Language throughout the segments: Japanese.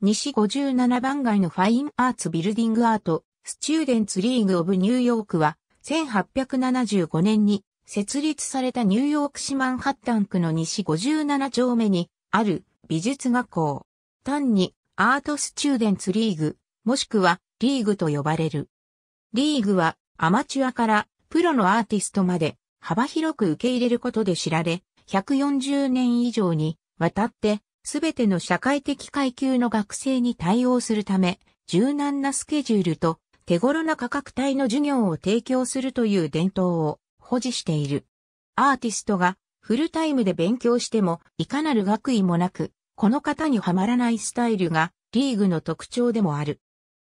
西57番街のファインアーツビルディングアート、スチューデンツリーグオブニューヨークは、1875年に設立されたニューヨーク市マンハッタン区の西57丁目にある美術学校。単にアートスチューデンツリーグ、もしくはリーグと呼ばれる。リーグはアマチュアからプロのアーティストまで幅広く受け入れることで知られ、140年以上にわたってすべての社会的階級の学生に対応するため、柔軟なスケジュールと手頃な価格帯の授業を提供するという伝統を保持している。アーティストがフルタイムで勉強してもいかなる学位もなく、この方にはまらないスタイルがリーグの特徴でもある。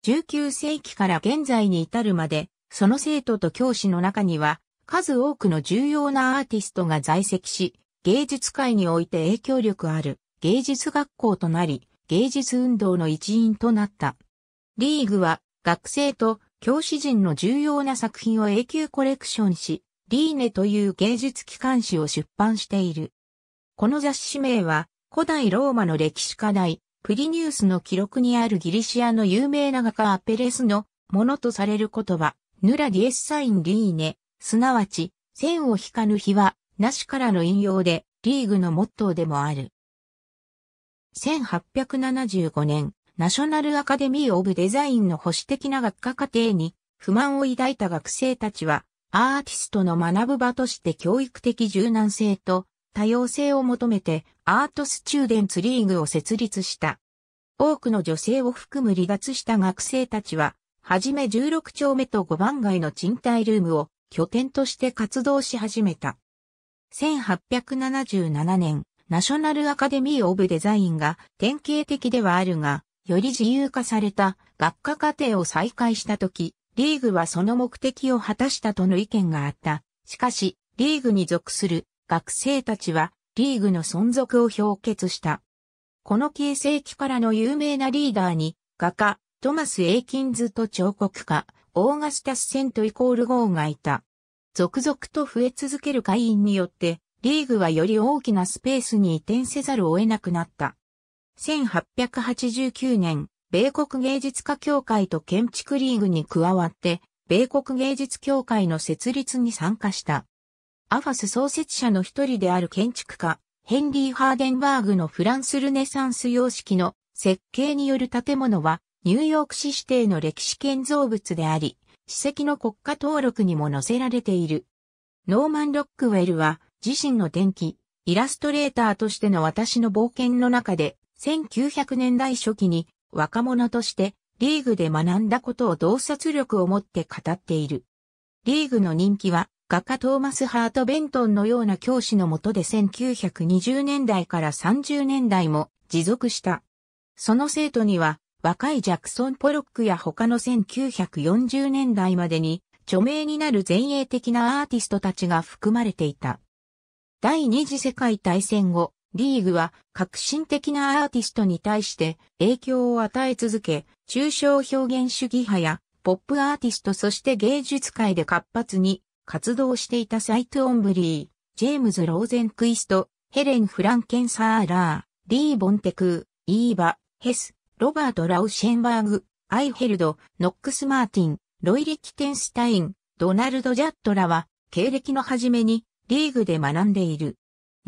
19世紀から現在に至るまで、その生徒と教師の中には数多くの重要なアーティストが在籍し、芸術界において影響力ある芸術学校となり、芸術運動の一員となった。リーグは学生と教師陣の重要な作品を永久コレクションし、リーネという芸術機関誌を出版している。この雑誌名は古代ローマの歴史課題、プリニウスの記録にあるギリシアの有名な画家アペレスのものとされる言葉、ヌラディエッサインリーネ、すなわち、線を引かぬ日は、なしからの引用で、リーグのモットーでもある。1875年、ナショナルアカデミー・オブ・デザインの保守的な学科課程に不満を抱いた学生たちは、アーティストの学ぶ場として教育的柔軟性と多様性を求めてアートスチューデンツリーグを設立した。多くの女性を含む離脱した学生たちは、はじめ16丁目と5番街の賃貸ルームを拠点として活動し始めた。1877年、ナショナルアカデミー・オブ・デザインが典型的ではあるが、より自由化された学科課程を再開したとき、リーグはその目的を果たしたとの意見があった。しかし、リーグに属する学生たちは、リーグの存続を表決した。この形成期からの有名なリーダーに、画家、トマス・エイキンズと彫刻家、オーガスタス・セントイコール号がいた。続々と増え続ける会員によって、リーグはより大きなスペースに移転せざるを得なくなった。1889年、米国芸術家協会と建築リーグに加わって、米国芸術協会の設立に参加した。アファス創設者の一人である建築家、ヘンリー・ハーデンバーグのフランスルネサンス様式の設計による建物は、ニューヨーク市指定の歴史建造物であり、史跡の国家登録にも載せられている。ノーマン・ロックウェルは、自身の伝記、イラストレーターとしての私の冒険の中で、1900年代初期に若者としてリーグで学んだことを洞察力を持って語っている。リーグの人気は画家トーマス・ハート・ベントンのような教師のもとで1920年代から30年代も持続した。その生徒には若いジャクソン・ポロックや他の1940年代までに著名になる前衛的なアーティストたちが含まれていた。第二次世界大戦後、リーグは革新的なアーティストに対して影響を与え続け、抽象表現主義派やポップアーティストそして芸術界で活発に活動していたサイト・オンブリー、ジェームズ・ローゼンクイスト、ヘレン・フランケン・サーラー、リー・ボンテクー、イーバ、ヘス、ロバート・ラウシェンバーグ、アイヘルド、ノックス・マーティン、ロイリ・キテンスタイン、ドナルド・ジャットらは、経歴の初めにリーグで学んでいる。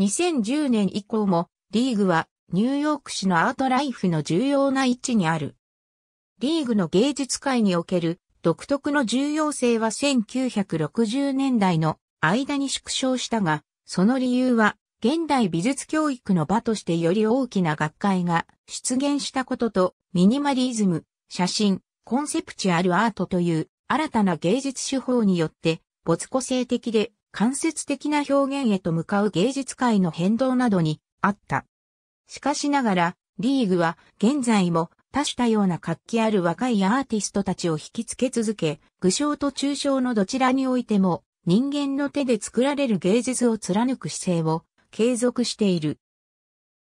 2010年以降も、リーグはニューヨーク市のアートライフの重要な位置にある。リーグの芸術界における独特の重要性は1960年代の間に縮小したが、その理由は現代美術教育の場としてより大きな学会が出現したこととミニマリズム、写真、コンセプチュアルアートという新たな芸術手法によって没個性的で間接的な表現へと向かう芸術界の変動などにあった。しかしながら、リーグは現在も多種多様な活気ある若いアーティストたちを引きつけ続け、具象と抽象のどちらにおいても人間の手で作られる芸術を貫く姿勢を継続している。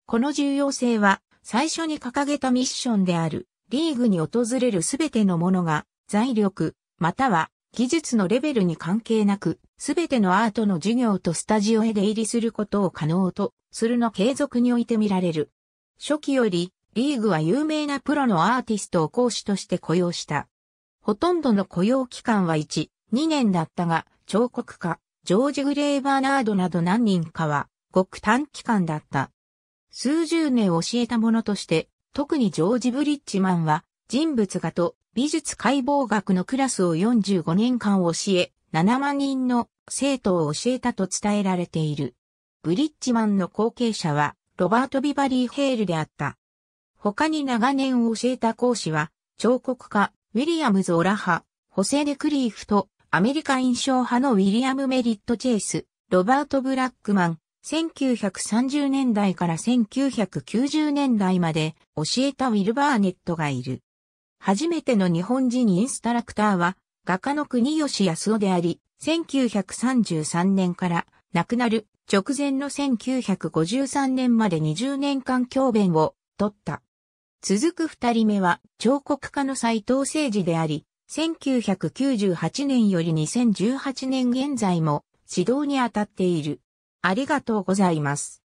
この重要性は最初に掲げたミッションであるリーグに訪れるすべてのものが財力または技術のレベルに関係なく、すべてのアートの授業とスタジオへ出入りすることを可能とするの継続において見られる。初期より、リーグは有名なプロのアーティストを講師として雇用した。ほとんどの雇用期間は1、2年だったが、彫刻家、ジョージ・グレーバーナードなど何人かは、ごく短期間だった。数十年教えたものとして、特にジョージ・ブリッジマンは、人物画と美術解剖学のクラスを45年間教え、7万人の生徒を教えたと伝えられている。ブリッジマンの後継者は、ロバート・ビバリー・ヘールであった。他に長年教えた講師は、彫刻家、ウィリアムズ・オラハ、ホセ・デ・クリーフと、アメリカ印象派のウィリアム・メリット・チェイス、ロバート・ブラックマン、1930年代から1990年代まで教えたウィル・バーネットがいる。初めての日本人インストラクターは、画家の国吉康夫であり、1933年から亡くなる直前の1953年まで20年間教鞭を取った。続く二人目は彫刻家の斎藤誠二であり、1998年より2018年現在も指導に当たっている。ありがとうございます。